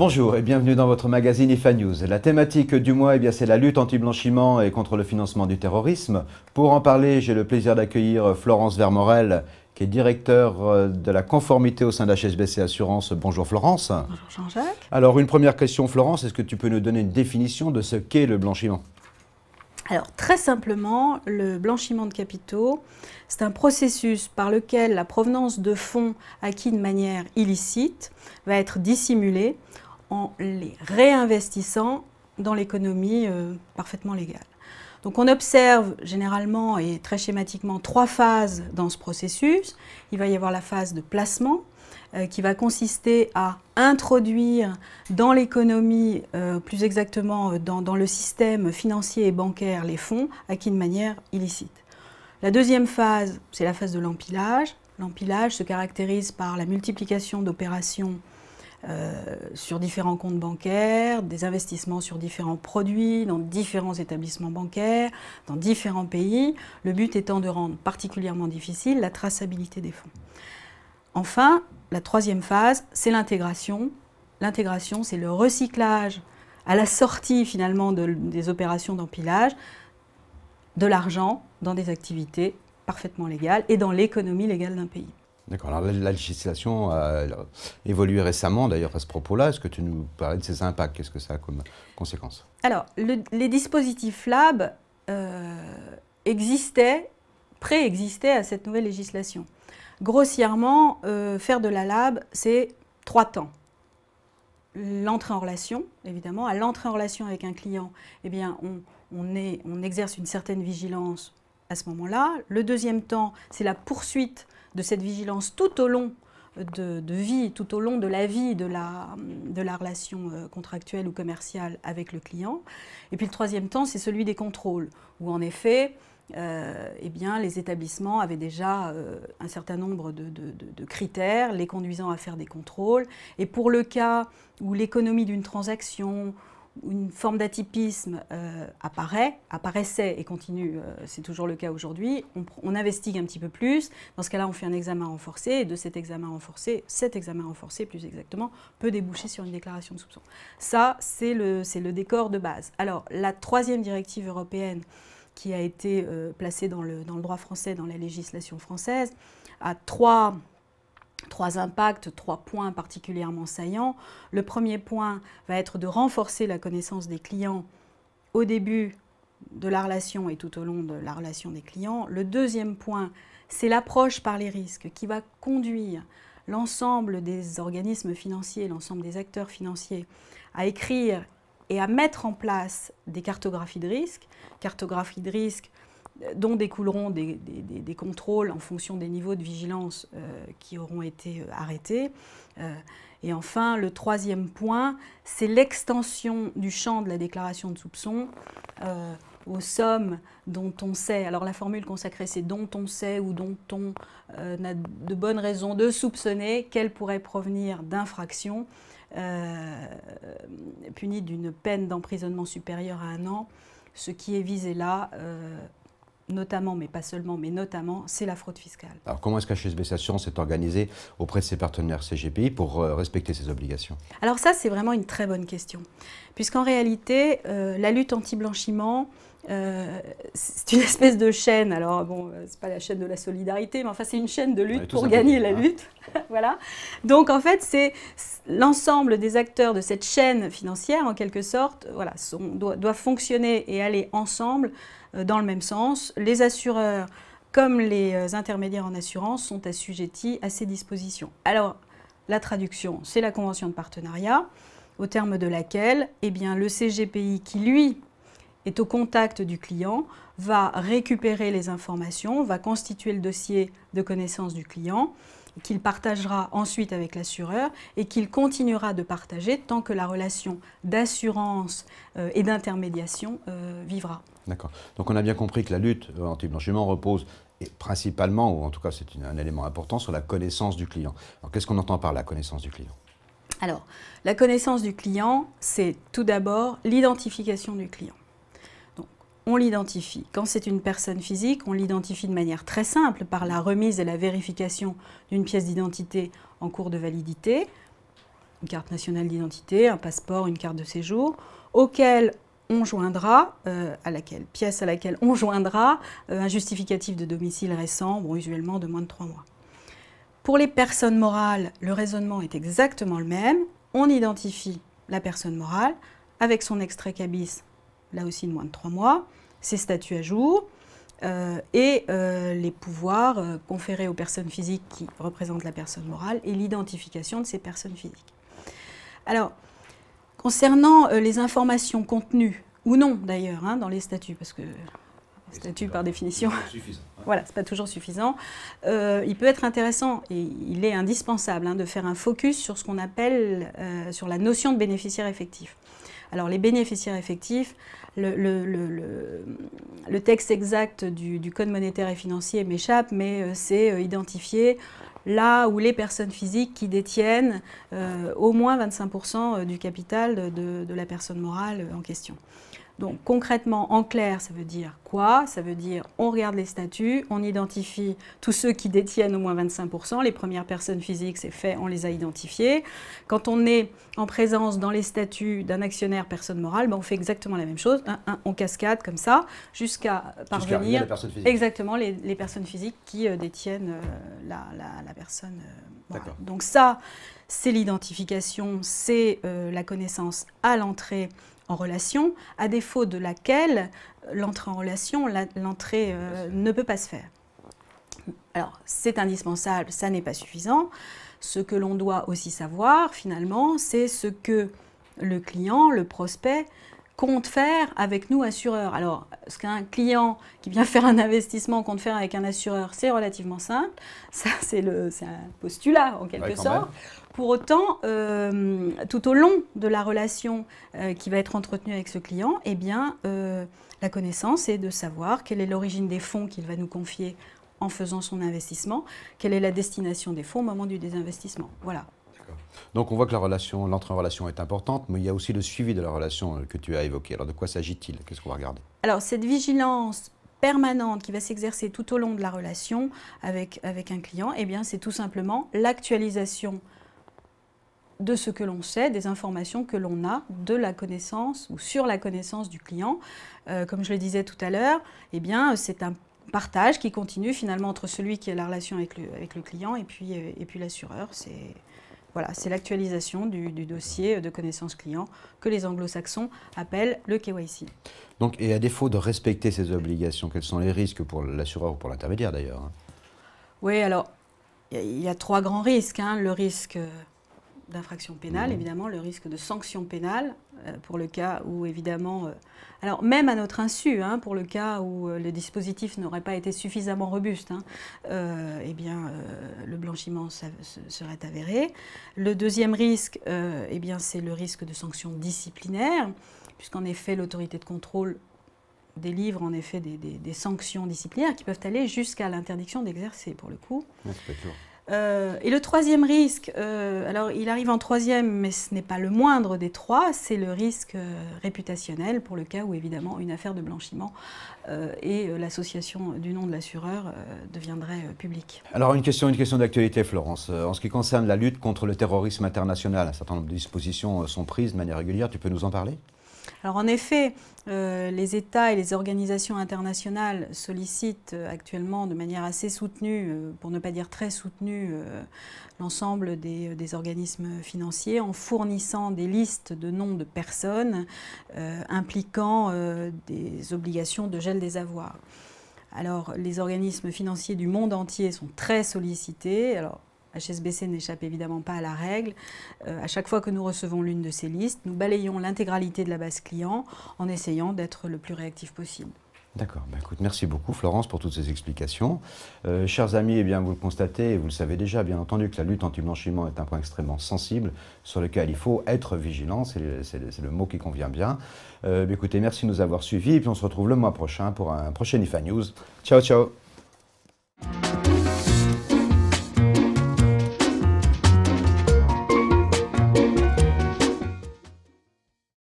Bonjour et bienvenue dans votre magazine IFA News. La thématique du mois, eh c'est la lutte anti-blanchiment et contre le financement du terrorisme. Pour en parler, j'ai le plaisir d'accueillir euh, Florence Vermorel, qui est directeur euh, de la conformité au sein de Assurance. Bonjour Florence. Bonjour Jean-Jacques. Alors, une première question, Florence, est-ce que tu peux nous donner une définition de ce qu'est le blanchiment alors très simplement, le blanchiment de capitaux, c'est un processus par lequel la provenance de fonds acquis de manière illicite va être dissimulée en les réinvestissant dans l'économie euh, parfaitement légale. Donc on observe généralement et très schématiquement trois phases dans ce processus. Il va y avoir la phase de placement euh, qui va consister à introduire dans l'économie, euh, plus exactement dans, dans le système financier et bancaire, les fonds acquis de manière illicite. La deuxième phase, c'est la phase de l'empilage. L'empilage se caractérise par la multiplication d'opérations euh, sur différents comptes bancaires, des investissements sur différents produits, dans différents établissements bancaires, dans différents pays, le but étant de rendre particulièrement difficile la traçabilité des fonds. Enfin, la troisième phase, c'est l'intégration. L'intégration, c'est le recyclage à la sortie finalement des opérations d'empilage de l'argent dans des activités parfaitement légales et dans l'économie légale d'un pays. D'accord. Alors la, législation a euh, évolué récemment, d'ailleurs, à ce propos-là. Est-ce que tu nous parlais de ces impacts Qu'est-ce que ça a comme conséquence Alors, les dispositifs LAB euh, existaient, préexistaient à cette nouvelle législation. Grossièrement, euh, faire de la LAB, c'est trois temps. L'entrée en relation, évidemment. À l'entrée en relation avec un client, eh bien, on, on exerce une certaine vigilance à ce moment-là. Le deuxième temps, c'est la poursuite de cette vigilance tout au long de, vie, tout au long de la vie de la, de la relation euh, contractuelle ou commerciale avec le client. Et puis le troisième temps, c'est celui des contrôles, où en effet, euh, eh bien, les établissements avaient déjà euh, un certain nombre de, critères les conduisant à faire des contrôles. Et pour le cas où l'économie d'une transaction une forme d'atypisme euh, apparaît, apparaissait et continue, euh, c'est toujours le cas aujourd'hui, on, investigue un petit peu plus. Dans ce cas-là, on fait un examen renforcé et de cet examen renforcé, cet examen renforcé plus exactement, peut déboucher sur une déclaration de soupçon. Ça, c'est le, décor de base. Alors, la troisième directive européenne qui a été euh, placée dans le droit français, dans la législation française, a trois trois impacts, trois points particulièrement saillants. Le premier point va être de renforcer la connaissance des clients au début de la relation et tout au long de la relation des clients. Le deuxième point, c'est l'approche par les risques qui va conduire l'ensemble des organismes financiers, l'ensemble des acteurs financiers à écrire et à mettre en place des cartographies de risques. Cartographies de risques dont découleront des, contrôles en fonction des niveaux de vigilance euh, qui auront été euh, arrêtés. Euh, et enfin, le troisième point, c'est l'extension du champ de la déclaration de soupçon aux sommes dont on sait. Alors la formule consacrée, c'est dont on sait ou dont on a de bonnes raisons de soupçonner qu'elle pourrait provenir d'infractions punies d'une peine d'emprisonnement supérieure à un an. Ce qui est visé là, notamment, mais pas seulement, mais notamment, c'est la fraude fiscale. Alors comment est-ce qu'HSB Assurance s'est organisée auprès de ses partenaires CGPI pour euh, respecter ses obligations Alors ça, c'est vraiment une très bonne question, puisqu'en réalité, euh, la lutte anti-blanchiment, euh, c'est une espèce de chaîne, alors bon, euh, c'est pas la chaîne de la solidarité, mais enfin c'est une chaîne de lutte pour gagner la lutte. voilà. Donc en fait, c'est l'ensemble des acteurs de cette chaîne financière, en quelque sorte, voilà, doivent, fonctionner et aller ensemble euh, dans le même sens. Les assureurs, comme les intermédiaires en assurance, sont assujettis à ces dispositions. Alors, la traduction, c'est la convention de partenariat, au terme de laquelle, eh bien, le CGPI qui, lui, est au contact du client, va récupérer les informations, va constituer le dossier de connaissance du client, qu'il partagera ensuite avec l'assureur et qu'il continuera de partager tant que la relation d'assurance euh, et d'intermédiation euh, vivra. D'accord. Donc on a bien compris que la lutte anti-blanchiment euh, repose et principalement, ou en tout cas c'est un élément important, sur la connaissance du client. Alors qu'est-ce qu'on entend par la connaissance du client alors, la connaissance du client, c'est tout d'abord l'identification du client on l'identifie. Quand c'est une personne physique, on l'identifie de manière très simple par la remise et la vérification d'une pièce d'identité en cours de validité, une carte nationale d'identité, un passeport, une carte de séjour, auquel on joindra, euh, à laquelle, pièce à laquelle on joindra euh, un justificatif de domicile récent, bon, usuellement de moins de trois mois. Pour les personnes morales, le raisonnement est exactement le même. On identifie la personne morale avec son extrait cabis, là aussi de moins de trois mois ses statuts à jour euh, et euh, les pouvoirs euh, conférés aux personnes physiques qui représentent la personne morale et l'identification de ces personnes physiques. Alors, concernant les informations contenues, ou non d'ailleurs, hein, dans les statuts, parce que les statuts par définition, ouais. voilà, c'est pas toujours suffisant, il peut être intéressant et il est indispensable hein, de faire un focus sur ce qu'on appelle, sur la notion de bénéficiaire effectif. Alors les bénéficiaires effectifs, le, texte exact du, Code monétaire et financier m'échappe, mais euh, c'est euh, identifier là où les personnes physiques qui détiennent euh, au moins 25% du capital de la personne morale en question. Donc concrètement, en clair, ça veut dire quoi Ça veut dire on regarde les statuts, on identifie tous ceux qui détiennent au moins 25%. Les premières personnes physiques, c'est fait, on les a identifiées. Quand on est en présence dans les statuts d'un actionnaire personne morale, ben, on fait exactement la même chose. on cascade comme ça jusqu'à parvenir. exactement, les, personnes physiques qui euh, détiennent euh, la, personne euh, morale. Donc ça, c'est l'identification, c'est la connaissance à l'entrée en relation, à défaut de laquelle euh, l'entrée en relation, l'entrée euh, ne peut pas se faire. Alors, c'est indispensable, ça n'est pas suffisant. Ce que l'on doit aussi savoir, finalement, c'est ce que le client, le prospect, compte faire avec nous assureurs. Alors, ce qu'un client qui vient faire un investissement compte faire avec un assureur, c'est relativement simple. Ça, c'est un postulat en quelque sorte. Pour autant, euh, tout au long de la relation euh, qui va être entretenue avec ce client, eh bien, euh, la connaissance est de savoir quelle est l'origine des fonds qu'il va nous confier en faisant son investissement, quelle est la destination des fonds au moment du désinvestissement. Voilà. Donc on voit que la relation, l'entrée en relation est importante, mais il y a aussi le suivi de la relation que tu as évoqué. Alors de quoi s'agit-il Qu'est-ce qu'on va regarder Alors cette vigilance permanente qui va s'exercer tout au long de la relation avec, avec un client, eh bien c'est tout simplement l'actualisation de ce que l'on sait, des informations que l'on a de la connaissance ou sur la connaissance du client. Euh, comme je le disais tout à l'heure, eh bien, c'est un partage qui continue finalement entre celui qui a la relation avec le, client euh, et puis, l'assureur. C'est voilà, l'actualisation du, dossier de connaissance client que les anglo-saxons appellent le KYC. Donc, et à défaut de respecter ces obligations, quels sont les risques pour l'assureur ou pour l'intermédiaire d'ailleurs hein Oui, alors il y, a trois grands risques. Hein. Le risque euh, d'infraction pénale, mhm. évidemment, le risque de sanction pénale, euh, pour le cas où, évidemment, euh, alors même à notre insu, hein, pour le cas où euh, le dispositif n'aurait pas été suffisamment robuste, hein, eh bien, le blanchiment serait avéré. Le deuxième risque, eh bien, c'est le risque de sanction disciplinaire, puisqu'en effet, l'autorité de contrôle délivre en effet des, sanctions disciplinaires qui peuvent aller jusqu'à l'interdiction d'exercer, pour le coup. Euh, et le troisième risque, euh, alors il arrive en troisième, mais ce n'est pas le moindre des trois, c'est le risque euh, réputationnel pour le cas où évidemment une affaire de blanchiment et l'association du nom de l'assureur deviendrait publique. Alors une question, une question d'actualité, Florence. en ce qui concerne la lutte contre le terrorisme international, un certain nombre de dispositions sont prises de manière régulière. Tu peux nous en parler alors en effet, euh, les États et les organisations internationales sollicitent euh, actuellement de manière assez soutenue, euh, pour ne pas dire très soutenue, l'ensemble des, organismes financiers en fournissant des listes de noms de personnes impliquant des obligations de gel des avoirs. Alors les organismes financiers du monde entier sont très sollicités. HSBC n'échappe évidemment pas à la règle. Euh, à chaque fois que nous recevons l'une de ces listes, nous balayons l'intégralité de la base client en essayant d'être le plus réactif possible. D'accord. Ben, merci beaucoup Florence pour toutes ces explications. Euh, chers amis, eh bien, vous le constatez et vous le savez déjà, bien entendu, que la lutte anti-blanchiment est un point extrêmement sensible sur lequel il faut être vigilant. C'est le, mot qui convient bien. Euh, ben, écoutez, merci de nous avoir suivis et puis on se retrouve le mois prochain pour un prochain IFA News. Ciao, ciao.